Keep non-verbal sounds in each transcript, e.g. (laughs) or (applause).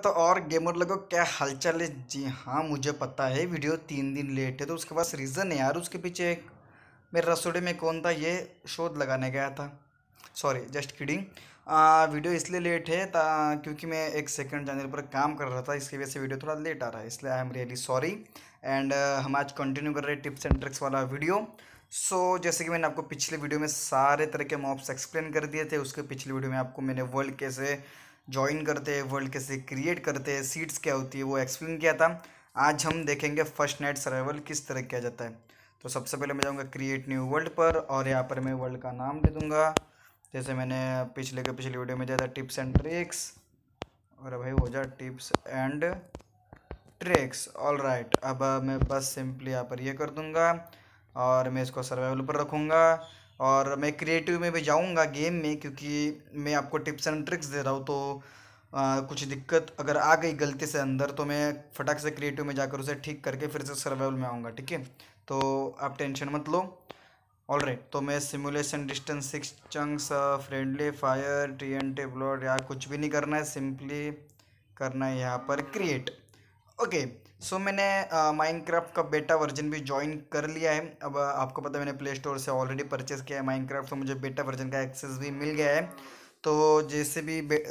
तो और गेमर लोगों क्या हलचल है जी हाँ मुझे पता है वीडियो तीन दिन लेट है तो उसके पास रीज़न है यार उसके पीछे एक मेरे रसोड़े में कौन था ये शोध लगाने गया था सॉरी जस्ट किडिंग वीडियो इसलिए लेट है ता क्योंकि मैं एक सेकंड चैनल पर काम कर रहा था इसकी वजह से वीडियो थोड़ा लेट आ रहा है इसलिए I am really sorry and हम आज कंटिन्यू कर रहे हैं टिप्स एंड ट्रिक्स वाला वीडियो सो so, जैसे कि मैंने आपको पिछले वीडियो में सारे तरह के मॉप्स एक्सप्लेन कर दिए थे उसके पिछले वीडियो में आपको मैंने वर्ल्ड कैसे ज्वाइन करते हैं वर्ल्ड कैसे क्रिएट करते हैं सीट्स क्या होती है वो एक्सप्लेन किया था आज हम देखेंगे फर्स्ट नाइट सर्वाइवल किस तरह किया जाता है तो सबसे पहले मैं जाऊँगा क्रिएट न्यू वर्ल्ड पर और यहाँ पर मैं वर्ल्ड का नाम दे दूँगा जैसे मैंने पिछले के पिछले वीडियो में दिया था टिप्स एंड ट्रिक्स और भाई हो जा tips and tricks all right अब मैं बस सिंपली यहाँ पर ये कर दूँगा और मैं इसको सर्वाइवल पर रखूँगा और मैं क्रिएटिव में भी जाऊँगा गेम में क्योंकि मैं आपको टिप्स एंड ट्रिक्स दे रहा हूँ तो आ, कुछ दिक्कत अगर आ गई गलती से अंदर तो मैं फटाक से क्रिएटिव में जाकर उसे ठीक करके फिर से सर्वाइवल में आऊँगा ठीक है तो आप टेंशन मत लो ऑल राइट तो मैं simulation distance six chunks friendly fire T N टेबलोट या कुछ भी नहीं करना है सिंपली करना है यहाँ पर क्रिएट ओके सो so, मैंने माइनक्राफ्ट का बेटा वर्जन भी ज्वाइन कर लिया है अब आपको पता है मैंने प्ले स्टोर से ऑलरेडी परचेज़ किया है माइनक्राफ्ट तो मुझे बेटा वर्जन का एक्सेस भी मिल गया है तो जैसे भी बे,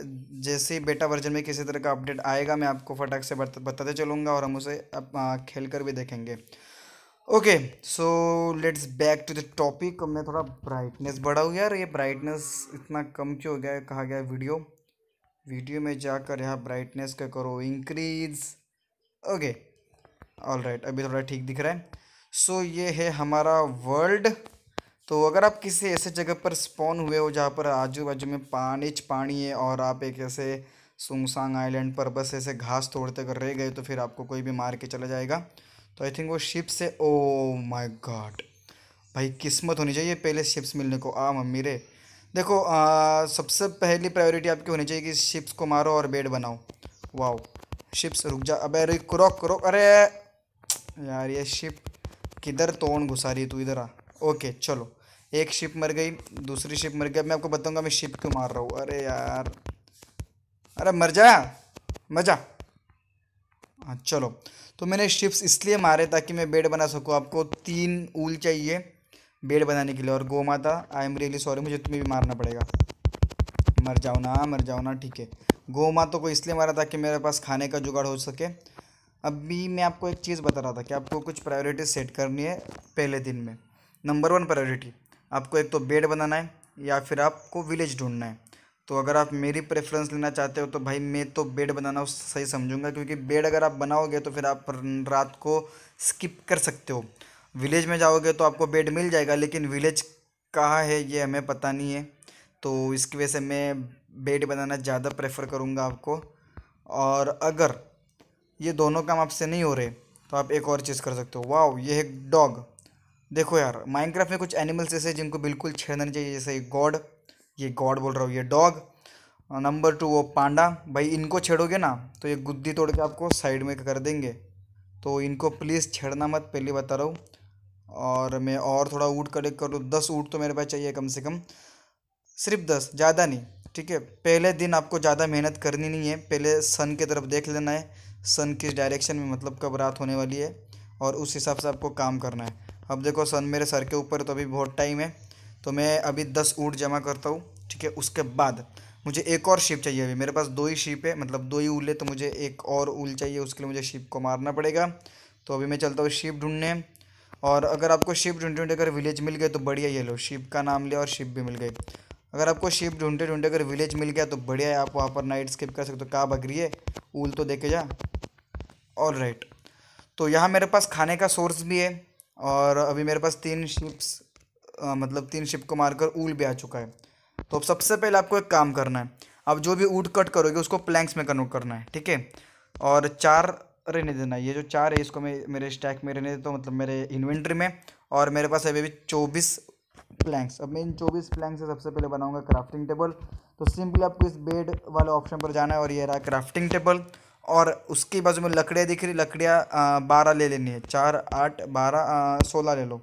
जैसे ही बेटा वर्जन में किसी तरह का अपडेट आएगा मैं आपको फटाक से बत, बताते चलूँगा और हम उसे अब खेल कर भी देखेंगे okay so let's back to the topic मैं थोड़ा ब्राइटनेस बढ़ाऊँ यार ये ब्राइटनेस इतना कम क्यों हो गया कहा गया वीडियो वीडियो में जाकर यहाँ ब्राइटनेस का करो इंक्रीज़ ओके ऑल राइट अभी थोड़ा ठीक दिख रहा है सो so, ये है हमारा वर्ल्ड तो अगर आप किसी ऐसे जगह पर स्पॉन हुए हो जहाँ पर आजू बाजू में पानी पानी है और आप एक ऐसे सुंगसांग आइलैंड पर बस ऐसे घास तोड़ते अगर रह गए तो फिर आपको कोई भी मार के चला जाएगा तो आई थिंक वो शिप्स से ओ माय गॉड भाई किस्मत होनी चाहिए पहले शिप्स मिलने को आ मम्मी रे देखो आ, सबसे पहली प्रायोरिटी आपकी होनी चाहिए कि शिप्स को मारो और बेड बनाओ वाओ शिप से रुक जा अबे अरे क्रोक क्रोक अरे यार ये शिप किधर तोड़ घुसा रही तू इधर आ ओके चलो एक शिप मर गई दूसरी शिप मर गई मैं आपको बताऊंगा मैं शिप क्यों मार रहा हूँ अरे यार अरे मर जा मर जा हाँ चलो तो मैंने शिप्स इसलिए मारे ताकि मैं बेड बना सकूँ आपको तीन ऊल चाहिए बेड बनाने के लिए और गो माता आई एम रियली सॉरी मुझे तुम्हें भी मारना पड़ेगा मर जाओ ना मर जाओ ना ठीक है गौ माता तो को इसलिए मारा था कि मेरे पास खाने का जुगाड़ हो सके अभी मैं आपको एक चीज़ बता रहा था कि आपको कुछ प्रायोरिटी सेट करनी है पहले दिन में नंबर वन प्रायोरिटी आपको एक तो बेड बनाना है या फिर आपको विलेज ढूंढना है तो अगर आप मेरी प्रेफरेंस लेना चाहते हो तो भाई मैं तो बेड बनाना सही समझूंगा क्योंकि बेड अगर आप बनाओगे तो फिर आप रात को स्किप कर सकते हो विलेज में जाओगे तो आपको बेड मिल जाएगा लेकिन विलेज कहाँ है ये हमें पता नहीं है तो इसकी वजह से मैं बेड बनाना ज़्यादा प्रेफर करूँगा आपको और अगर ये दोनों काम आपसे नहीं हो रहे तो आप एक और चीज़ कर सकते हो वाह ये है डॉग देखो यार माइनक्राफ्ट में कुछ एनिमल्स ऐसे जिनको बिल्कुल छेड़ना नहीं चाहिए जैसे गॉड ये गॉड बोल रहा हूँ ये डॉग नंबर टू वो पांडा भाई इनको छेड़ोगे ना तो ये गुद्दी तोड़ के आपको साइड में कर देंगे तो इनको प्लीज़ छेड़ना मत पहले बता रहा हूँ और मैं और थोड़ा ऊट कलेक्ट कर लूँ दस ऊट तो मेरे पास चाहिए कम से कम सिर्फ दस ज़्यादा नहीं ठीक है पहले दिन आपको ज़्यादा मेहनत करनी नहीं है पहले सन की तरफ देख लेना है सन किस डायरेक्शन में मतलब कब रात होने वाली है और उस हिसाब से आपको काम करना है अब देखो सन मेरे सर के ऊपर तो अभी बहुत टाइम है तो मैं अभी दस ऊँट जमा करता हूँ ठीक है उसके बाद मुझे एक और शिप चाहिए अभी मेरे पास दो ही शिप है मतलब दो ही ऊल है तो मुझे एक और ऊल चाहिए उसके लिए मुझे शिप को मारना पड़ेगा तो अभी मैं चलता हूँ शिप ढूंढने और अगर आपको शिप ढूंढ ढूंढे अगर विलेज मिल गए तो बढ़िया ये लो शिप का नाम लिया और शिप भी मिल गई अगर आपको शिप ढूंढे ढूंढे अगर विलेज मिल गया तो बढ़िया है आप वहाँ पर नाइट स्किप कर सकते हो कहाँ बकरी है ऊल तो देखे जा ऑल राइट तो यहाँ मेरे पास खाने का सोर्स भी है और अभी मेरे पास तीन शिप्स मतलब तीन शिप को मारकर ऊल भी आ चुका है तो अब सबसे पहले आपको एक काम करना है आप जो भी ऊट कट करोगे उसको प्लैंक्स में कन्वर्ट करना है ठीक है और चार रहने देना ये जो चार है इसको मैं मेरे स्टैक में रहने देता हूँ मतलब मेरे इन्वेंट्री में और मेरे पास अभी भी चौबीस प्लैंक्स अब मैं इन चौबीस प्लैंक से सबसे पहले बनाऊंगा क्राफ्टिंग टेबल तो सिंपली आपको इस बेड वाले ऑप्शन पर जाना है और ये रहा क्राफ्टिंग टेबल और उसके बाजू में लकड़ियाँ दिख रही लकड़ियाँ बारह ले लेनी है चार आठ बारह सोलह ले लो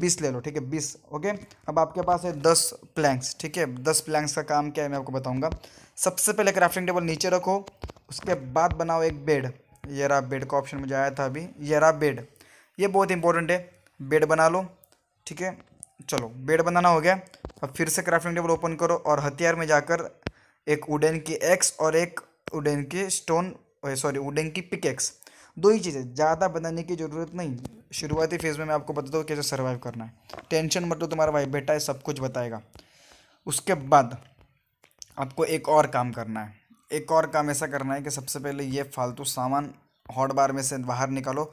बीस ले लो ठीक है बीस ओके अब आपके पास है दस प्लैंक्स ठीक है दस प्लैंक्स का काम क्या है मैं आपको बताऊंगा सबसे पहले क्राफ्टिंग टेबल नीचे रखो उसके बाद बनाओ एक बेड यरा बेड का ऑप्शन मुझे आया था अभी यरा बेड ये बहुत इंपॉर्टेंट है बेड बना लो ठीक है चलो बेड बनाना हो गया अब फिर से क्राफ्टिंग टेबल ओपन करो और हथियार में जाकर एक उडेन की एक्स और एक उडेन की स्टोन सॉरी उडेन की पिक एक्स दो ही चीज़ें ज़्यादा बनाने की ज़रूरत नहीं शुरुआती फेज़ में मैं आपको बता दूँ कैसे सर्वाइव करना है टेंशन मत लो तुम्हारा भाई बेटा है सब कुछ बताएगा उसके बाद आपको एक और काम करना है एक और काम ऐसा करना है कि सबसे पहले ये फालतू सामान हॉट बार में से बाहर निकालो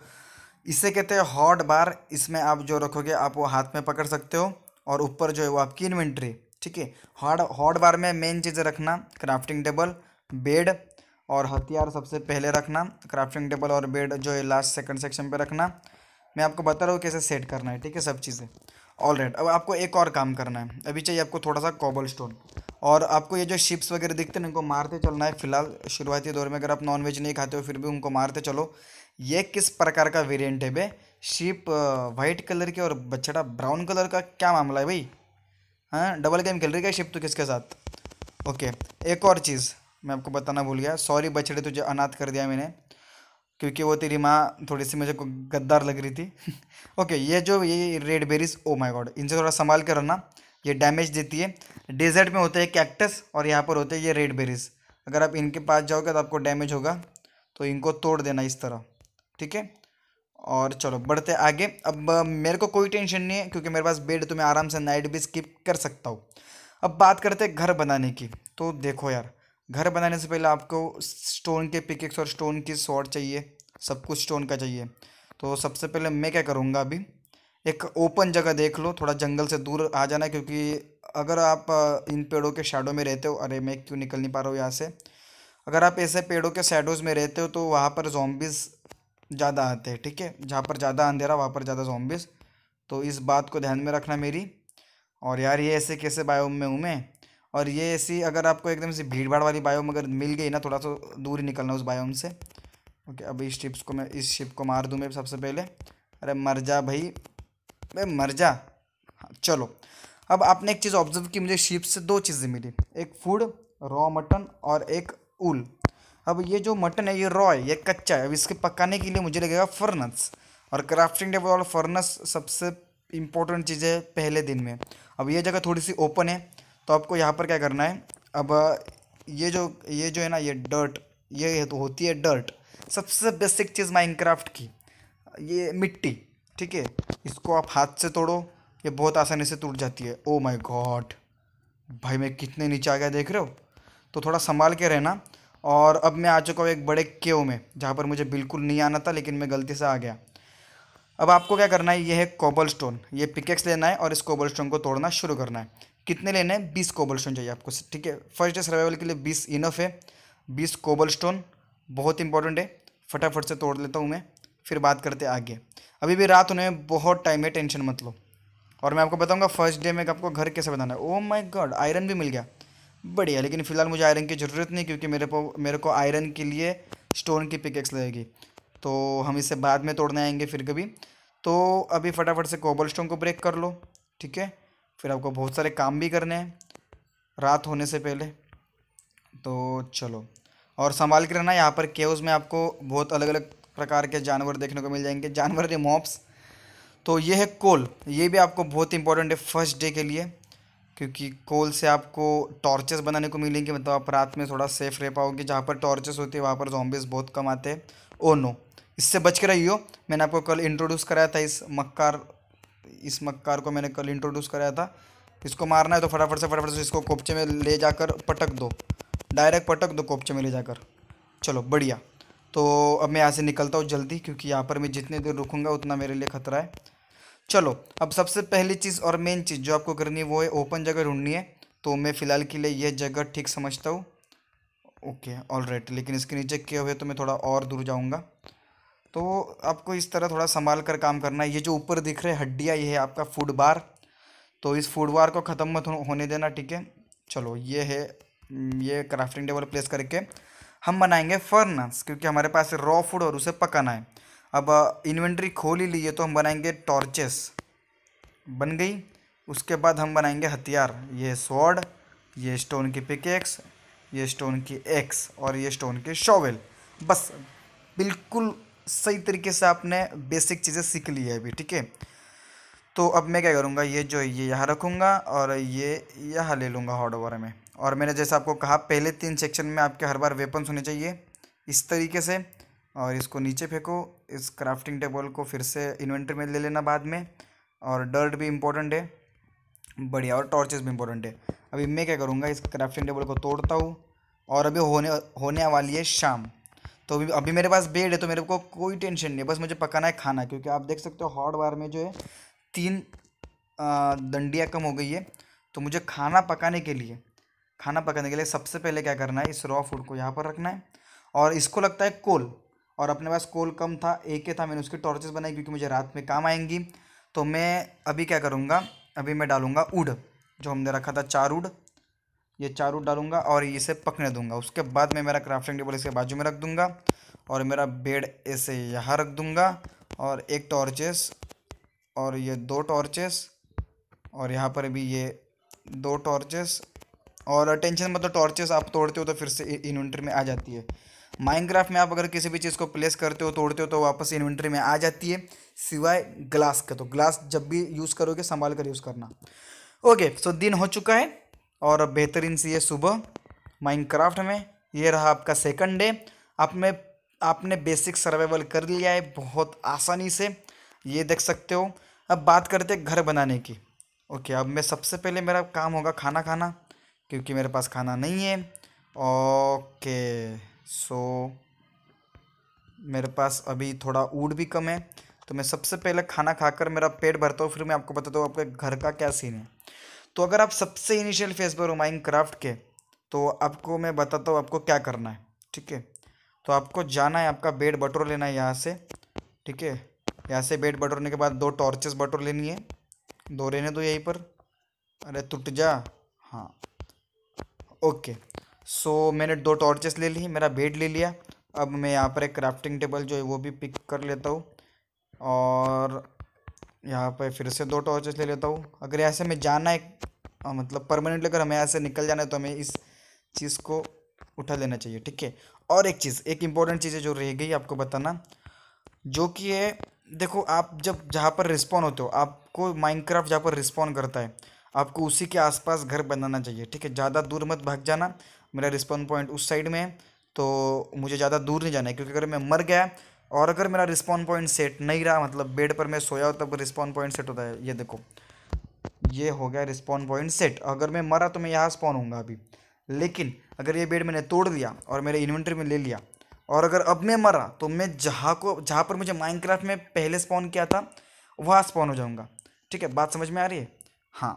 इसे कहते हैं हॉट बार इसमें आप जो रखोगे आप वो हाथ में पकड़ सकते हो और ऊपर जो है वो आपकी इन्वेंट्री ठीक है हॉट हॉट बार में मेन चीज़ें रखना क्राफ्टिंग टेबल बेड और हथियार सबसे पहले रखना क्राफ्टिंग टेबल और बेड जो है लास्ट सेकंड सेक्शन पे रखना मैं आपको बता रहा हूँ कैसे सेट करना है ठीक है सब चीज़ें ऑल राइट अब आपको एक और काम करना है अभी चाहिए आपको थोड़ा सा कॉबल स्टोन और आपको ये जो शिप्स वगैरह दिखते हैं इनको मारते चलना है फिलहाल शुरुआती दौर में अगर आप नॉन वेज नहीं खाते हो फिर भी उनको मारते चलो ये किस प्रकार का वेरिएंट है बे शिप वाइट कलर के और बछड़ा ब्राउन कलर का क्या मामला है भाई हाँ डबल गेम खेल रही है शिप तो किसके साथ ओके एक और चीज़ मैं आपको बताना भूल गया सॉरी बछड़े तुझे अनाथ कर दिया मैंने क्योंकि वो तेरी माँ थोड़ी सी मुझे गद्दार लग रही थी ओके (laughs) ये जो ये red berries oh my god इनसे थोड़ा संभाल कर रहना ये डैमेज देती है डेजर्ट में होते हैं कैक्टस और यहाँ पर होते हैं ये रेड बेरीज अगर आप इनके पास जाओगे तो आपको डैमेज होगा तो इनको तोड़ देना इस तरह ठीक है और चलो बढ़ते आगे अब मेरे को कोई टेंशन नहीं है क्योंकि मेरे पास बेड तो मैं आराम से नाइट भी स्किप कर सकता हूँ अब बात करते हैं घर बनाने की तो देखो यार घर बनाने से पहले आपको स्टोन के पिकेक्स और स्टोन की शॉर्ट चाहिए सब कुछ स्टोन का चाहिए तो सबसे पहले मैं क्या करूँगा अभी एक ओपन जगह देख लो थोड़ा जंगल से दूर आ जाना क्योंकि अगर आप इन पेड़ों के शेडो में रहते हो अरे मैं क्यों निकल नहीं पा रहा हूँ यहाँ से अगर आप ऐसे पेड़ों के शेडोज़ में रहते हो तो वहाँ पर जॉम्बिस ज़्यादा आते हैं ठीक है जहाँ पर ज़्यादा अंधेरा वहाँ पर ज़्यादा जॉम्बिस तो इस बात को ध्यान में रखना मेरी और यार ये ऐसे कैसे बायोम में हूँ मैं और ये ऐसी अगर आपको एकदम से भीड़ भाड़ वाली बायोम अगर मिल गई ना थोड़ा सा दूर ही निकलना उस बायोम से ओके अब इस शिप्स को मैं इस शिप को मार दूँ मैं सबसे पहले अरे मर जा भाई अरे मर जा हाँ, चलो अब आपने एक चीज़ ऑब्जर्व की मुझे शिप से दो चीज़ें मिली एक फूड रॉ मटन और एक उल अब ये जो मटन है ये रॉ है ये कच्चा है अब इसके पकाने के लिए मुझे लगेगा फर्नस और क्राफ्टिंग टेबल और फर्नस सबसे इम्पोर्टेंट चीज़ है पहले दिन में अब ये जगह थोड़ी सी ओपन है तो आपको यहाँ पर क्या करना है अब ये जो ये जो है ना ये डर्ट ये तो होती है डर्ट सबसे बेसिक चीज़ माइनक्राफ्ट की ये मिट्टी ठीक है इसको आप हाथ से तोड़ो ये बहुत आसानी से टूट जाती है ओ माई गॉड भाई मैं कितने नीचे आ गया देख रहे हो तो थोड़ा संभाल के रहना और अब मैं आ चुका हूँ एक बड़े केव में जहाँ पर मुझे बिल्कुल नहीं आना था लेकिन मैं गलती से आ गया अब आपको क्या करना है ये है कोबल स्टोन ये पिकेक्स लेना है और इस कोबल स्टोन को तोड़ना शुरू करना है कितने लेने हैं बीस कोबल स्टोन चाहिए आपको ठीक है फर्स्ट डे सर्वाइवल के लिए बीस इनफ है बीस कोबल स्टोन बहुत इंपॉर्टेंट है फटाफट से तोड़ लेता हूँ मैं फिर बात करते आगे अभी भी रात होने में बहुत टाइम है टेंशन मत लो और मैं आपको बताऊँगा फर्स्ट डे में आपको घर कैसे बनाना है ओ माई गॉड आयरन भी मिल गया बढ़िया लेकिन फ़िलहाल मुझे आयरन की ज़रूरत नहीं क्योंकि मेरे को मेरे को आयरन के लिए स्टोन की पिकेक्स लगेगी तो हम इसे बाद में तोड़ने आएंगे फिर कभी तो अभी फटाफट से कोबल स्टोन को ब्रेक कर लो ठीक है फिर आपको बहुत सारे काम भी करने हैं रात होने से पहले तो चलो और संभाल के रहना यहाँ पर केव्स में आपको बहुत अलग अलग प्रकार के जानवर देखने को मिल जाएंगे जानवर के मॉप्स तो ये है कोल ये भी आपको बहुत इंपॉर्टेंट है फर्स्ट डे के लिए क्योंकि कोल से आपको टॉर्चेस बनाने को मिलेंगे मतलब आप रात में थोड़ा सेफ रह पाओगे जहाँ पर टॉर्चेस होती है वहाँ पर जॉम्बिस बहुत कम आते हैं ओ oh नो इससे बच के रहियो मैंने आपको कल इंट्रोड्यूस कराया था इस मक्कार इस मक्कार को मैंने कल इंट्रोड्यूस कराया था इसको मारना है तो फटाफट से फटाफट से इसको कोपचे में ले जाकर पटक दो डायरेक्ट पटक दो कोपचे में ले जाकर चलो बढ़िया तो अब मैं यहाँ से निकलता हूँ जल्दी क्योंकि यहाँ पर मैं जितने देर रुकूँगा उतना मेरे लिए खतरा है चलो अब सबसे पहली चीज़ और मेन चीज़ जो आपको करनी है वो है ओपन जगह ढूंढनी है तो मैं फ़िलहाल के लिए यह जगह ठीक समझता हूँ ओके ऑल राइट लेकिन इसके नीचे क्या हुए तो मैं थोड़ा और दूर जाऊँगा तो आपको इस तरह थोड़ा संभाल कर काम करना है ये जो ऊपर दिख रहे हड्डियाँ ये है आपका फूड बार तो इस फूड बार को ख़त्म मत होने देना ठीक है चलो ये है हम्म, ये क्राफ्टिंग टेबल प्लेस करके हम बनाएंगे फर्नस क्योंकि हमारे पास रॉ फूड और उसे पकाना है अब इन्वेंट्री खोल ही ली है तो हम बनाएंगे टॉर्चेस बन गई उसके बाद हम बनाएंगे हथियार ये स्वॉर्ड ये स्टोन की पिकेक्स ये स्टोन की एक्स और ये स्टोन की शॉवेल बस बिल्कुल सही तरीके से आपने बेसिक चीज़ें सीख ली है अभी ठीक है तो अब मैं क्या करूँगा ये जो ये यहाँ रखूँगा और ये यहाँ ले लूँगा हॉट ओवर में और मैंने जैसे आपको कहा पहले तीन सेक्शन में आपके हर बार वेपन्स होने चाहिए इस तरीके से और इसको नीचे फेंको इस क्राफ्टिंग टेबल को फिर से इन्वेंटर में ले लेना बाद में और डर्ट भी इम्पोर्टेंट है बढ़िया और टॉर्चेस भी इम्पोर्टेंट है अभी मैं क्या करूँगा इस क्राफ्टिंग टेबल को तोड़ता हूँ और अभी होने होने वाली है शाम तो अभी अभी मेरे पास बेड है तो मेरे को कोई टेंशन नहीं है बस मुझे पकाना है खाना क्योंकि आप देख सकते हो हॉट वार में जो है तीन दंडियाँ कम हो गई है तो मुझे खाना पकाने के लिए खाना पकाने के लिए सबसे पहले क्या करना है इस रॉ फूड को यहाँ पर रखना है और इसको लगता है कोल और अपने पास कोल कम था एक ही था मैंने उसके टॉर्चेस बनाई क्योंकि मुझे रात में काम आएंगी तो मैं अभी क्या करूँगा अभी मैं डालूँगा उड जो हमने रखा था चार उड ये चारों डालूंगा और इसे पकने दूंगा उसके बाद मैं मेरा क्राफ्टिंग टेबल इसके बाजू में रख दूंगा और मेरा बेड ऐसे यहाँ रख दूंगा और एक टॉर्चेस और ये दो टॉर्चेस और यहाँ पर भी ये दो टॉर्चेस और टेंशन मतलब टॉर्चेस आप तोड़ते हो तो फिर से इन्वेंट्री में आ जाती है माइनक्राफ्ट में आप अगर किसी भी चीज़ को प्लेस करते हो तोड़ते हो तो वापस इन्वेंट्री में आ जाती है सिवाय ग्लास का तो ग्लास जब भी यूज़ करोगे संभाल कर यूज़ करना ओके सो दिन हो चुका है और बेहतरीन सी ये सुबह माइनक्राफ्ट में ये रहा आपका सेकंड डे आप में आपने बेसिक सर्वाइवल कर लिया है बहुत आसानी से ये देख सकते हो अब बात करते हैं घर बनाने की ओके अब मैं सबसे पहले मेरा काम होगा खाना खाना क्योंकि मेरे पास खाना नहीं है ओके सो मेरे पास अभी थोड़ा ऊड भी कम है तो मैं सबसे पहले खाना खाकर मेरा पेट भरता हूँ फिर मैं आपको बताता हूँ आपके घर का क्या सीन है तो अगर आप सबसे इनिशियल फेज पर हो माइन क्राफ्ट के तो आपको मैं बताता हूँ आपको क्या करना है ठीक है तो आपको जाना है आपका बेड बटोर लेना है यहाँ से ठीक है यहाँ से बेड बटोरने के बाद दो टॉर्चेस बटोर लेनी है दो रहने दो यहीं पर अरे टूट जा हाँ ओके सो मैंने दो टॉर्चेस ले ली मेरा बेड ले लिया अब मैं यहाँ पर एक क्राफ्टिंग टेबल जो है वो भी पिक कर लेता हूँ और यहाँ पर फिर से दो टॉर्चेस ले लेता हूँ अगर ऐसे में जाना है आ, मतलब परमानेंट लेकर हमें ऐसे निकल जाना है तो हमें इस चीज़ को उठा लेना चाहिए ठीक है और एक चीज़ एक इम्पॉर्टेंट चीज़ है जो रह गई आपको बताना जो कि है देखो आप जब जहाँ पर रिस्पॉन्ड होते हो आपको माइनक्राफ्ट जहाँ पर रिस्पॉन्ड करता है आपको उसी के आसपास घर बनाना चाहिए ठीक है ज़्यादा दूर मत भाग जाना मेरा रिस्पॉन्ड पॉइंट उस साइड में है तो मुझे ज़्यादा दूर नहीं जाना है क्योंकि अगर मैं मर गया और अगर मेरा रिस्पॉन्स पॉइंट सेट नहीं रहा मतलब बेड पर मैं सोया तब रिस्पॉन्स पॉइंट सेट होता है ये देखो ये हो गया रिस्पॉन्स पॉइंट सेट अगर मैं मरा तो मैं यहाँ स्पॉन हूँगा अभी लेकिन अगर ये बेड मैंने तोड़ दिया और मेरे इन्वेंट्री में ले लिया और अगर अब मैं मरा तो मैं जहाँ को जहाँ पर मुझे माइनक्राफ्ट में पहले स्पॉन किया था वहाँ स्पॉन हो जाऊँगा ठीक है बात समझ में आ रही है हाँ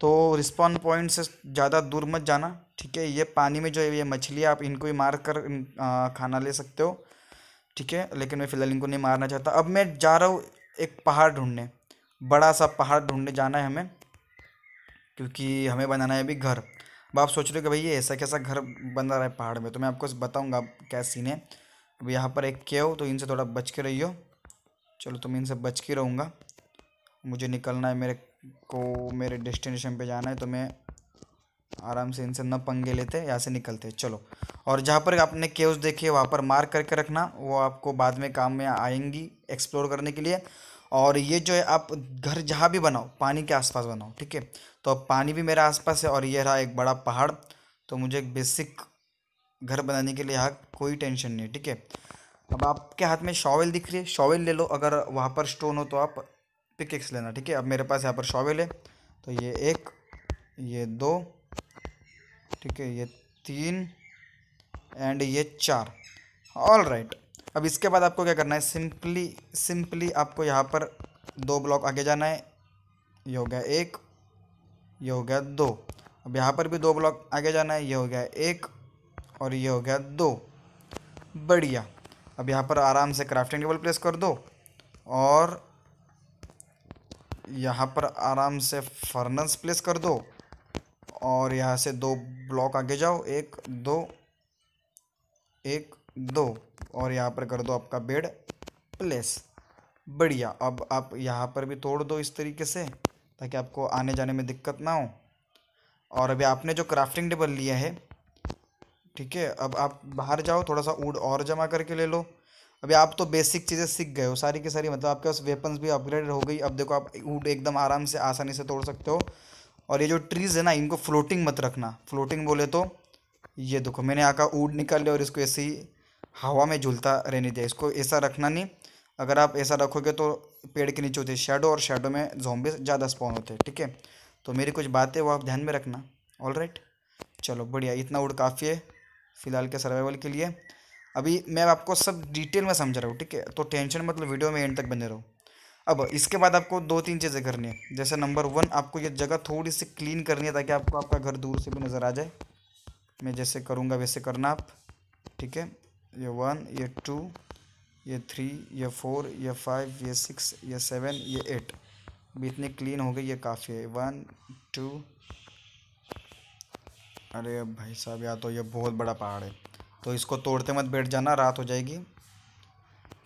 तो रिस्पॉन्स पॉइंट से ज़्यादा दूर मत जाना ठीक है ये पानी में जो है ये मछली आप इनको ही मार कर खाना ले सकते हो ठीक है लेकिन मैं फ़िलहाल इनको नहीं मारना चाहता अब मैं जा रहा हूँ एक पहाड़ ढूंढने बड़ा सा पहाड़ ढूंढने जाना है हमें क्योंकि हमें बनाना है अभी घर अब आप सोच रहे हो कि भाई ये ऐसा कैसा घर बन रहा है पहाड़ में तो मैं आपको बताऊँगा क्या सीन है अब यहाँ पर एक के हो तो इनसे थोड़ा बच के रहियो चलो तो मैं इनसे बच के रहूँगा मुझे निकलना है मेरे को मेरे डेस्टिनेशन पे जाना है तो मैं आराम से इनसे न पंगे लेते यहाँ से निकलते चलो और जहाँ पर आपने केव्स देखे वहाँ पर मार्क करके रखना वो आपको बाद में काम में आएंगी एक्सप्लोर करने के लिए और ये जो है आप घर जहाँ भी बनाओ पानी के आसपास बनाओ ठीक है तो अब पानी भी मेरे आसपास है और ये रहा एक बड़ा पहाड़ तो मुझे एक बेसिक घर बनाने के लिए यहाँ कोई टेंशन नहीं है ठीक है अब आपके हाथ में शॉवेल दिख रही है शॉवेल ले लो अगर वहाँ पर स्टोन हो तो आप पिकेक्स लेना ठीक है अब मेरे पास यहाँ पर शॉवेल है तो ये एक ये दो ठीक है ये तीन एंड ये चार ऑल राइट right. अब इसके बाद आपको क्या करना है सिंपली सिंपली आपको यहाँ पर दो ब्लॉक आगे जाना है ये हो गया एक ये हो गया दो अब यहाँ पर भी दो ब्लॉक आगे जाना है ये हो गया एक और ये हो गया दो बढ़िया अब यहाँ पर आराम से क्राफ्टिंग टेबल प्लेस कर दो और यहाँ पर आराम से फर्नस प्लेस कर दो और यहाँ से दो ब्लॉक आगे जाओ एक दो एक दो और यहाँ पर कर दो आपका बेड प्लेस बढ़िया अब आप यहाँ पर भी तोड़ दो इस तरीके से ताकि आपको आने जाने में दिक्कत ना हो और अभी आपने जो क्राफ्टिंग टेबल लिया है ठीक है अब आप बाहर जाओ थोड़ा सा ऊड और जमा करके ले लो अभी आप तो बेसिक चीज़ें सीख गए हो सारी की सारी मतलब आपके पास वेपन्स भी अपग्रेड हो गई अब देखो आप ऊड एकदम आराम से आसानी से तोड़ सकते हो और ये जो ट्रीज़ है ना इनको फ्लोटिंग मत रखना फ्लोटिंग बोले तो ये देखो मैंने आका ऊड निकाल लिया और इसको ऐसे ही हवा में झूलता रहने दिया इसको ऐसा रखना नहीं अगर आप ऐसा रखोगे तो पेड़ के नीचे होते शेडो और शेडो में जोम्बिस ज़्यादा स्पॉन होते हैं ठीक है तो मेरी कुछ बातें वो आप ध्यान में रखना ऑल राइट चलो बढ़िया इतना उड़ काफ़ी है फ़िलहाल के सर्वाइवल के लिए अभी मैं आपको सब डिटेल में समझा रहा हूँ ठीक है तो टेंशन मतलब वीडियो में एंड तक बने रहो अब इसके बाद आपको दो तीन चीज़ें करनी है जैसे नंबर वन आपको ये जगह थोड़ी सी क्लीन करनी है ताकि आपको आपका घर दूर से भी नज़र आ जाए मैं जैसे करूँगा वैसे करना आप ठीक है ये वन ये टू ये थ्री ये फोर ये फाइव ये सिक्स ये सेवन ये एट अभी इतनी क्लीन हो गई ये काफ़ी है वन टू अरे भाई साहब या तो ये बहुत बड़ा पहाड़ है तो इसको तोड़ते मत बैठ जाना रात हो जाएगी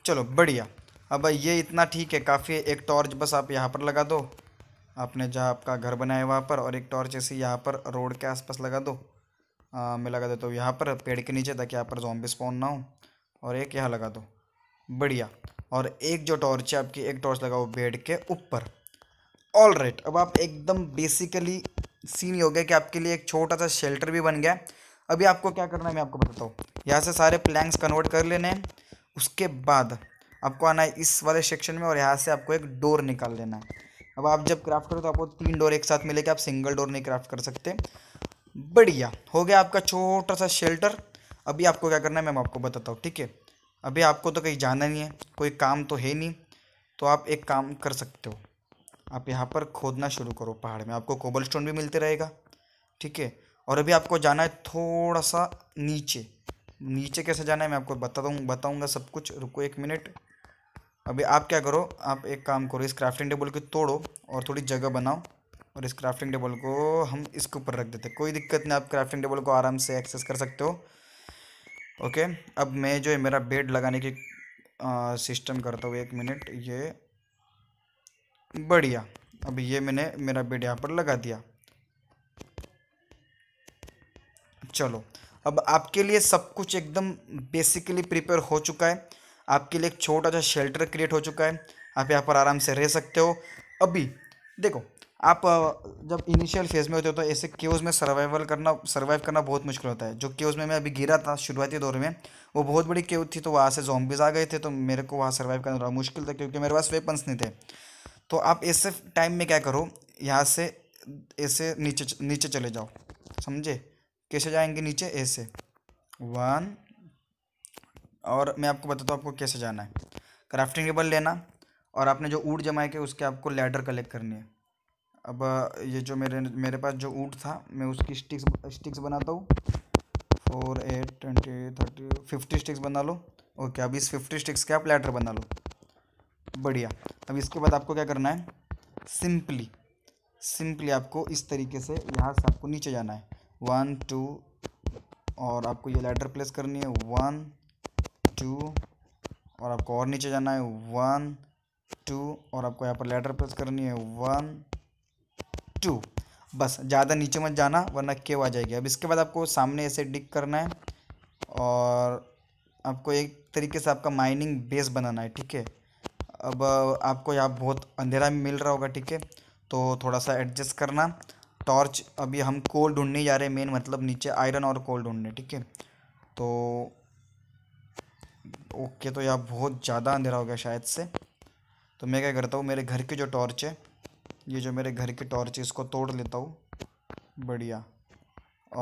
चलो बढ़िया अब ये इतना ठीक है काफ़ी एक टॉर्च बस आप यहाँ पर लगा दो आपने जहाँ आपका घर बनाया वहाँ पर और एक टॉर्च ऐसी यहाँ पर रोड के आसपास लगा दो आ, मैं लगा देता हूँ यहाँ पर पेड़ के नीचे ताकि यहाँ पर जॉम्बी स्पॉन ना हो और एक यहाँ लगा दो बढ़िया और एक जो टॉर्च है आपकी एक टॉर्च लगाओ बेड के ऊपर ऑल राइट अब आप एकदम बेसिकली सीन हो गया कि आपके लिए एक छोटा सा शेल्टर भी बन गया अभी आपको क्या करना है मैं आपको बताता हूँ यहाँ से सारे प्लैंक्स कन्वर्ट कर लेने हैं उसके बाद आपको आना है इस वाले सेक्शन में और यहाँ से आपको एक डोर निकाल लेना है अब आप जब क्राफ्ट करो तो आपको तीन डोर एक साथ मिलेगा आप सिंगल डोर नहीं क्राफ्ट कर सकते बढ़िया हो गया आपका छोटा सा शेल्टर अभी आपको क्या करना है मैं आपको बताता हूँ ठीक है अभी आपको तो कहीं जाना नहीं है कोई काम तो है नहीं तो आप एक काम कर सकते हो आप यहाँ पर खोदना शुरू करो पहाड़ में आपको कोबल स्टोन भी मिलते रहेगा ठीक है और अभी आपको जाना है थोड़ा सा नीचे नीचे कैसे जाना है मैं आपको बता दूँ बताऊँगा सब कुछ रुको एक मिनट अभी आप क्या करो आप एक काम करो इस क्राफ्टिंग टेबल को तोड़ो और थोड़ी जगह बनाओ और इस क्राफ्टिंग टेबल को हम इसके ऊपर रख देते कोई दिक्कत नहीं आप क्राफ्टिंग टेबल को आराम से एक्सेस कर सकते हो ओके अब मैं जो है मेरा बेड लगाने की सिस्टम करता हूँ एक मिनट ये बढ़िया अब ये मैंने मेरा बेड यहाँ पर लगा दिया चलो अब आपके लिए सब कुछ एकदम बेसिकली प्रिपेयर हो चुका है आपके लिए एक छोटा सा शेल्टर क्रिएट हो चुका है आप यहाँ पर आराम से रह सकते हो अभी देखो आप जब इनिशियल फेज़ में होते हो तो ऐसे केव्स में सर्वाइवल करना सर्वाइव करना बहुत मुश्किल होता है जो केव्स में मैं अभी गिरा था शुरुआती दौर में वो बहुत बड़ी केव थी तो वहाँ से जॉम्बिज आ गए थे तो मेरे को वहाँ सर्वाइव करना थोड़ा मुश्किल था क्योंकि मेरे पास वेपन्स नहीं थे तो आप ऐसे टाइम में क्या करो यहाँ से ऐसे नीचे नीचे चले जाओ समझे कैसे जाएंगे नीचे ऐसे वन और मैं आपको बताता हूँ आपको कैसे जाना है क्राफ्टिंग टेबल लेना और आपने जो ऊँट जमाए के उसके आपको लेडर कलेक्ट करनी है अब ये जो मेरे मेरे पास जो ऊँट था मैं उसकी स्टिक्स स्टिक्स बनाता हूँ four eight twenty thirty fifty sticks बना लो ओके अब इस फिफ्टी स्टिक्स के आप लेटर बना लो बढ़िया अब इसके बाद आपको क्या करना है सिंपली सिंपली आपको इस तरीके से यहाँ से आपको नीचे जाना है वन टू और आपको ये लेटर प्लेस करनी है वन टू और आपको और नीचे जाना है वन टू और आपको यहाँ पर लेटर प्रेस करनी है वन टू बस ज़्यादा नीचे मत जाना वरना केव आ जाएगी अब इसके बाद आपको सामने ऐसे डिक करना है और आपको एक तरीके से आपका माइनिंग बेस बनाना है ठीक है अब आपको यहाँ बहुत अंधेरा भी मिल रहा होगा ठीक है तो थोड़ा सा एडजस्ट करना टॉर्च अभी हम कोल ढूंढने जा रहे हैं मेन मतलब नीचे आयरन और कोल ढूंढने ठीक है तो ओके तो यहाँ बहुत ज़्यादा अंधेरा हो गया शायद से तो मैं क्या करता हूँ मेरे घर की जो टॉर्च है ये जो मेरे घर की टॉर्च है इसको तोड़ लेता हूँ बढ़िया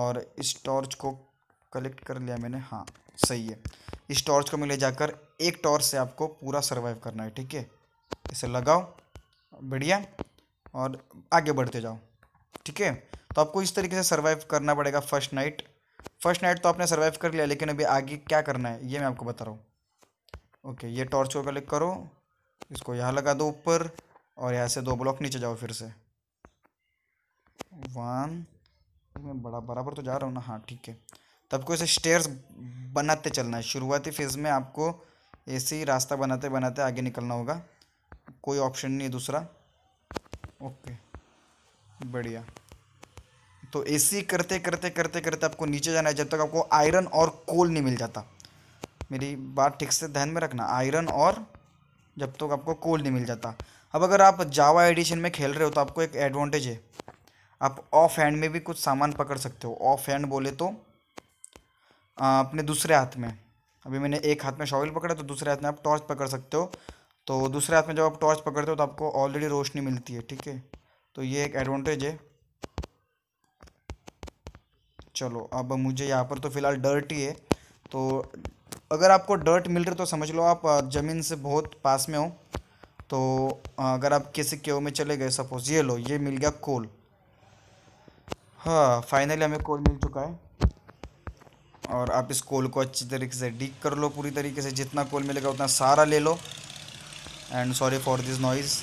और इस टॉर्च को कलेक्ट कर लिया मैंने हाँ सही है इस टॉर्च को मैं ले जाकर एक टॉर्च से आपको पूरा सर्वाइव करना है ठीक है इसे लगाओ बढ़िया और आगे बढ़ते जाओ ठीक है तो आपको इस तरीके से सर्वाइव करना पड़ेगा फर्स्ट नाइट फर्स्ट नाइट तो आपने सर्वाइव कर लिया लेकिन अभी आगे क्या करना है ये मैं आपको बता रहा हूँ ओके ये टॉर्च को कलेक्ट करो इसको यहाँ लगा दो ऊपर और यहाँ से दो ब्लॉक नीचे जाओ फिर से वन मैं बड़ा बराबर तो जा रहा हूँ ना हाँ ठीक है तब को इसे स्टेयर्स बनाते चलना है शुरुआती फेज़ में आपको ऐसे ही रास्ता बनाते बनाते आगे निकलना होगा कोई ऑप्शन नहीं दूसरा ओके बढ़िया तो ऐसे ही करते करते करते करते आपको नीचे जाना है जब तक आपको आयरन और कोल नहीं मिल जाता मेरी बात ठीक से ध्यान में रखना आयरन और जब तक तो आपको कोल नहीं मिल जाता अब अगर आप जावा एडिशन में खेल रहे हो तो आपको एक एडवांटेज है आप ऑफ हैंड में भी कुछ सामान पकड़ सकते हो ऑफ हैंड बोले तो आ, अपने दूसरे हाथ में अभी मैंने एक हाथ में शॉवल पकड़ा तो दूसरे हाथ में आप टॉर्च पकड़ सकते हो तो दूसरे हाथ में जब आप टॉर्च पकड़ते हो तो आपको ऑलरेडी रोशनी मिलती है ठीक है तो ये एक एडवांटेज है चलो अब मुझे यहाँ पर तो फ़िलहाल डर्टी है तो अगर आपको डर्ट मिल रही तो समझ लो आप ज़मीन से बहुत पास में हो तो अगर आप किसी केव में चले गए सपोज़ ये लो ये मिल गया कोल हाँ फाइनली हमें कोल मिल चुका है और आप इस कोल को अच्छी तरीके से डिक कर लो पूरी तरीके से जितना कोल मिलेगा उतना सारा ले लो and sorry for this noise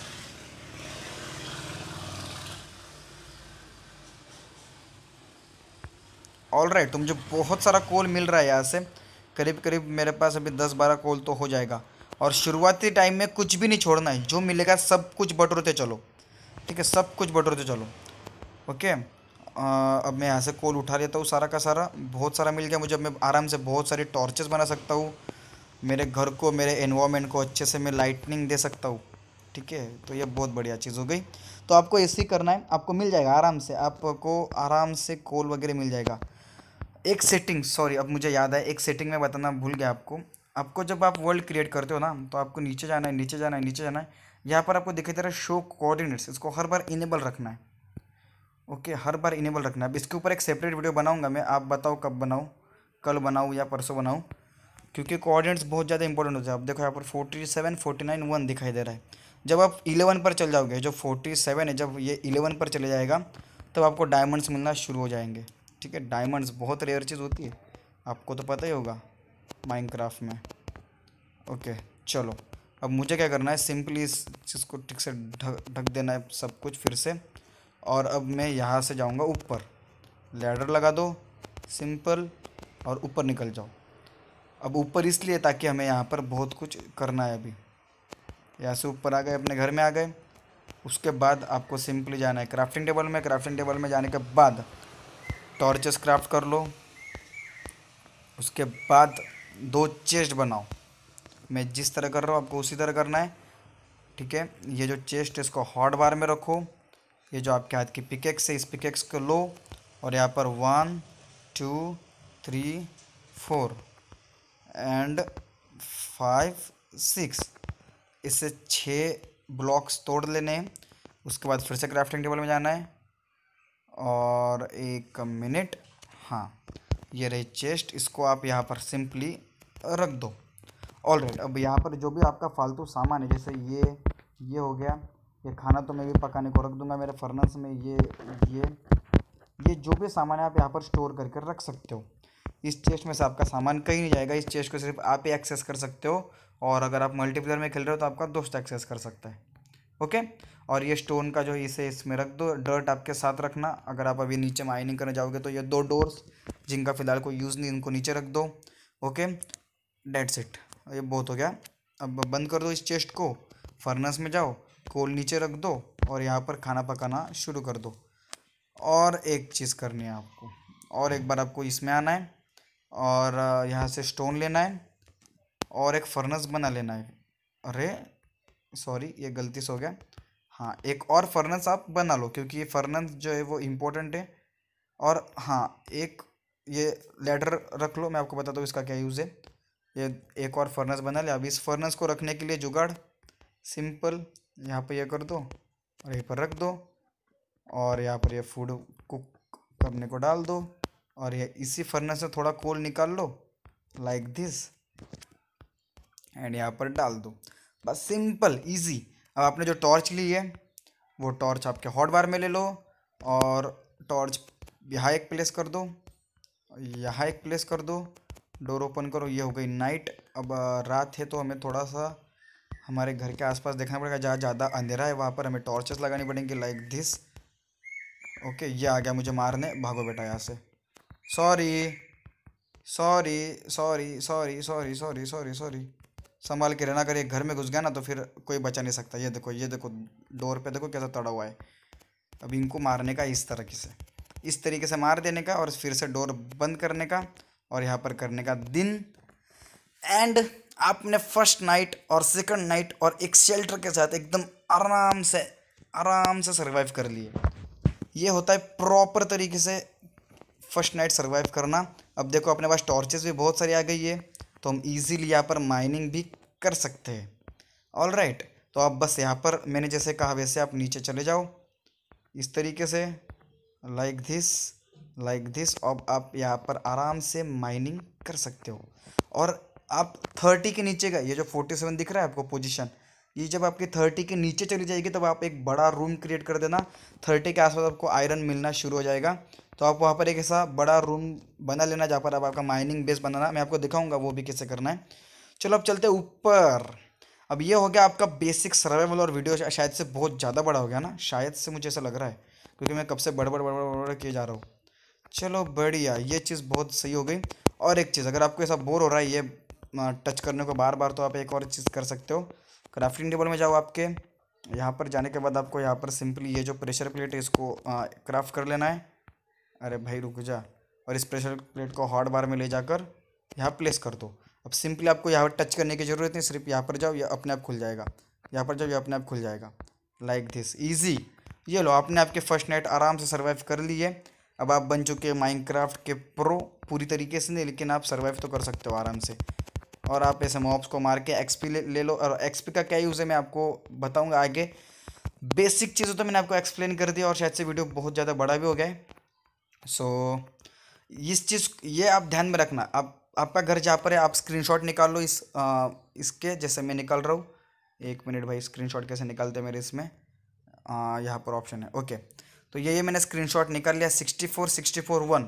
all right तो तुम जो बहुत सारा कोल मिल रहा है यहाँ से करीब करीब मेरे पास अभी दस बारह कॉल तो हो जाएगा और शुरुआती टाइम में कुछ भी नहीं छोड़ना है जो मिलेगा सब कुछ बटोरते चलो ठीक है सब कुछ बटोरते चलो ओके आ, अब मैं यहाँ से कॉल उठा लेता हूँ सारा का सारा बहुत सारा मिल गया मुझे अब मैं आराम से बहुत सारी टॉर्चेस बना सकता हूँ मेरे घर को मेरे एनवायरमेंट को अच्छे से मैं लाइटनिंग दे सकता हूँ ठीक है तो ये बहुत बढ़िया चीज़ हो गई तो आपको ऐसे ही करना है आपको मिल जाएगा आराम से आपको आराम से कॉल वगैरह मिल जाएगा एक सेटिंग सॉरी अब मुझे याद है एक सेटिंग में बताना भूल गया आपको आपको जब आप वर्ल्ड क्रिएट करते हो ना तो आपको नीचे जाना है नीचे जाना है नीचे जाना है यहाँ पर आपको दिखाई दे रहा है शो कोऑर्डिनेट्स इसको हर बार इनेबल रखना है ओके हर बार इनेबल रखना है अब इसके ऊपर एक सेपरेट वीडियो बनाऊंगा मैं आप बताओ कब बनाऊँ कल बनाऊँ या परसों बनाऊँ क्योंकि कोऑर्डिनेट्स बहुत ज़्यादा इंपॉर्टेंट होते हैं आप देखो यहाँ पर forty seven forty nine one दिखाई दे रहा है जब आप इलेवन पर चल जाओगे जो फोर्टी सेवन है जब ये इलेवन पर चले जाएगा तब आपको डायमंड्स मिलना शुरू हो जाएंगे ठीक है डायमंड्स बहुत रेयर चीज़ होती है आपको तो पता ही होगा माइनक्राफ्ट में ओके चलो अब मुझे क्या करना है सिंपली इस चीज़ को ठीक से ढक ढक देना है सब कुछ फिर से और अब मैं यहाँ से जाऊँगा ऊपर लैडर लगा दो सिंपल और ऊपर निकल जाओ अब ऊपर इसलिए ताकि हमें यहाँ पर बहुत कुछ करना है अभी यहाँ से ऊपर आ गए अपने घर में आ गए उसके बाद आपको सिंपली जाना है क्राफ्टिंग टेबल में क्राफ्टिंग टेबल में जाने के बाद टॉर्चेस क्राफ्ट कर लो उसके बाद दो चेस्ट बनाओ मैं जिस तरह कर रहा हूँ आपको उसी तरह करना है ठीक है ये जो चेस्ट है इसको हॉट बार में रखो ये जो आपके हाथ की पिकेक्स है इस पिकेक्स को लो और यहाँ पर one two three four and five six इससे छः ब्लॉक्स तोड़ लेने हैं उसके बाद फिर से क्राफ्टिंग टेबल में जाना है और एक मिनट हाँ ये रही चेस्ट इसको आप यहाँ पर सिंपली रख दो ऑल राइट अब यहाँ पर जो भी आपका फालतू सामान है जैसे ये ये हो गया ये खाना तो मैं भी पकाने को रख दूंगा मेरे फर्नेस में ये ये ये जो भी सामान है आप यहाँ पर स्टोर करके कर रख सकते हो इस चेस्ट में से आपका सामान कहीं नहीं जाएगा इस चेस्ट को सिर्फ आप ही एक्सेस कर सकते हो और अगर आप मल्टीप्लेयर में खेल रहे हो तो आपका दोस्त एक्सेस कर सकता है ओके और ये स्टोन का जो इसे इसमें रख दो डर्ट आपके साथ रखना अगर आप अभी नीचे माइनिंग करने जाओगे तो ये दो डोर्स जिनका फ़िलहाल कोई यूज़ नहीं इनको नीचे रख दो ओके डेट सेट ये बहुत हो गया अब बंद कर दो इस चेस्ट को फर्नेस में जाओ कोल नीचे रख दो और यहाँ पर खाना पकाना शुरू कर दो और एक चीज़ करनी है आपको और एक बार आपको इसमें आना है और यहाँ से स्टोन लेना है और एक फर्नेस बना लेना है अरे सॉरी ये गलती से हो गया हाँ एक और फर्नेस आप बना लो क्योंकि ये फर्नेस जो है वो इम्पोर्टेंट है और हाँ एक ये लेटर रख लो मैं आपको बताता हूँ इसका क्या यूज़ है ये एक और फर्नेस बना लिया अब इस फर्नेस को रखने के लिए जुगाड़ सिंपल यहाँ पर यह कर दो और यहीं पर रख दो और यहाँ पर यह फूड कुक करने को डाल दो और ये इसी फर्नेस से थोड़ा कोल निकाल लो लाइक दिस एंड यहाँ पर डाल दो बस सिंपल इजी अब आपने जो टॉर्च ली है वो टॉर्च आपके हॉट बार में ले लो और टॉर्च यहाँ एक प्लेस कर दो यहाँ एक प्लेस कर दो डोर ओपन करो ये हो गई नाइट अब रात है तो हमें थोड़ा सा हमारे घर के आसपास देखना पड़ेगा जहाँ ज़्यादा अंधेरा है वहाँ पर हमें टॉर्चेस लगानी पड़ेंगी लाइक दिस ओके ये आ गया मुझे मारने भागो बेटा यहाँ से sorry sorry sorry sorry sorry sorry sorry sorry संभाल के रहना अगर ये घर में घुस गया ना तो फिर कोई बचा नहीं सकता ये देखो ये देखो डोर पे देखो कैसा तड़ा हुआ है अब इनको मारने का इस तरीके से इस तरीके से मार देने का और फिर से डोर बंद करने का और यहाँ पर करने का दिन एंड आपने फर्स्ट नाइट और सेकंड नाइट और एक शेल्टर के साथ एकदम आराम से आराम से सर्वाइव कर लिए ये होता है प्रॉपर तरीके से फर्स्ट नाइट सर्वाइव करना अब देखो अपने पास टॉर्चेस भी बहुत सारी आ गई है तो हम ईजीली यहाँ पर माइनिंग भी कर सकते हैं ऑल राइट तो आप बस यहाँ पर मैंने जैसे कहा वैसे आप नीचे चले जाओ इस तरीके से लाइक दिस लाइक दिस अब आप यहाँ पर आराम से माइनिंग कर सकते हो और आप थर्टी के नीचे गए ये जो फोर्टी सेवन दिख रहा है आपको पोजीशन ये जब आपके थर्टी के नीचे चली जाएगी तब आप एक बड़ा रूम क्रिएट कर देना थर्टी के आसपास आपको आयरन मिलना शुरू हो जाएगा तो आप वहाँ पर एक ऐसा बड़ा रूम बना लेना जहाँ पर आप आपका माइनिंग बेस बनाना मैं आपको दिखाऊंगा वो भी कैसे करना है चलो अब चलते ऊपर अब ये हो गया आपका बेसिक सर्वाइवल और वीडियो शायद से बहुत ज़्यादा बड़ा हो गया ना शायद से मुझे ऐसा लग रहा है क्योंकि मैं कब से बड़ बड़ बड़ किए जा रहा हूँ चलो बढ़िया ये चीज़ बहुत सही हो गई और एक चीज़ अगर आपको ऐसा बोर हो रहा है ये टच करने को बार बार तो आप एक और चीज़ कर सकते हो क्राफ्टिंग टेबल में जाओ आपके यहाँ पर जाने के बाद आपको यहाँ पर सिंपली ये जो प्रेशर प्लेट है इसको क्राफ्ट कर लेना है अरे भाई रुक जा और इस प्रेशर प्लेट को हॉट बार में ले जाकर यहाँ प्लेस कर दो अब सिंपली आपको यहाँ पर टच करने की ज़रूरत नहीं सिर्फ यहाँ पर जाओ या अपने आप खुल जाएगा यहाँ पर जाओ या अपने आप खुल जाएगा लाइक दिस ईजी ये लो आपने आपके फर्स्ट नाइट आराम से सर्वाइव कर ली है अब आप बन चुके हैं माइनक्राफ्ट के प्रो पूरी तरीके से नहीं लेकिन आप सर्वाइव तो कर सकते हो आराम से और आप ऐसे मॉब्स को मार के एक्सपी ले, ले लो और एक्सपी का क्या यूज़ है मैं आपको बताऊंगा आगे बेसिक चीज़ों तो मैंने आपको एक्सप्लेन कर दिया और शायद से वीडियो बहुत ज़्यादा बड़ा भी हो गया है सो so, इस चीज़ ये आप ध्यान में रखना आप आपका घर जहाँ पर है आप स्क्रीनशॉट निकाल लो इस आ, इसके जैसे मैं निकाल रहा हूँ एक मिनट भाई स्क्रीनशॉट कैसे निकालते हैं मेरे इसमें यहाँ पर ऑप्शन है ओके तो ये ये मैंने स्क्रीनशॉट निकाल लिया sixty four sixty four one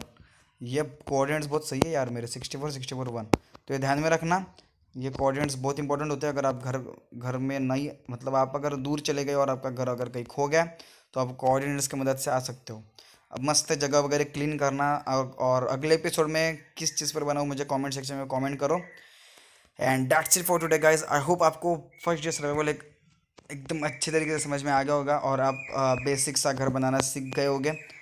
ये कोऑर्डिनेट्स बहुत सही है यार मेरे sixty four sixty four one तो ये ध्यान में रखना ये कोऑर्डिनेट्स बहुत इंपॉर्टेंट होते हैं अगर आप घर घर में नहीं मतलब आप अगर दूर चले गए और आपका घर अगर कहीं खो गया तो आप कोऑर्डिनेट्स की मदद से आ सकते हो मस्त जगह वगैरह क्लीन करना और अगले एपिसोड में किस चीज़ पर बनाऊँ मुझे कमेंट सेक्शन में कमेंट करो and that's it for today guys I hope आपको फर्स्ट डे सर्वाइवल एक एकदम अच्छे तरीके से समझ में आ गया होगा और आप बेसिक uh, सा घर बनाना सीख गए होगे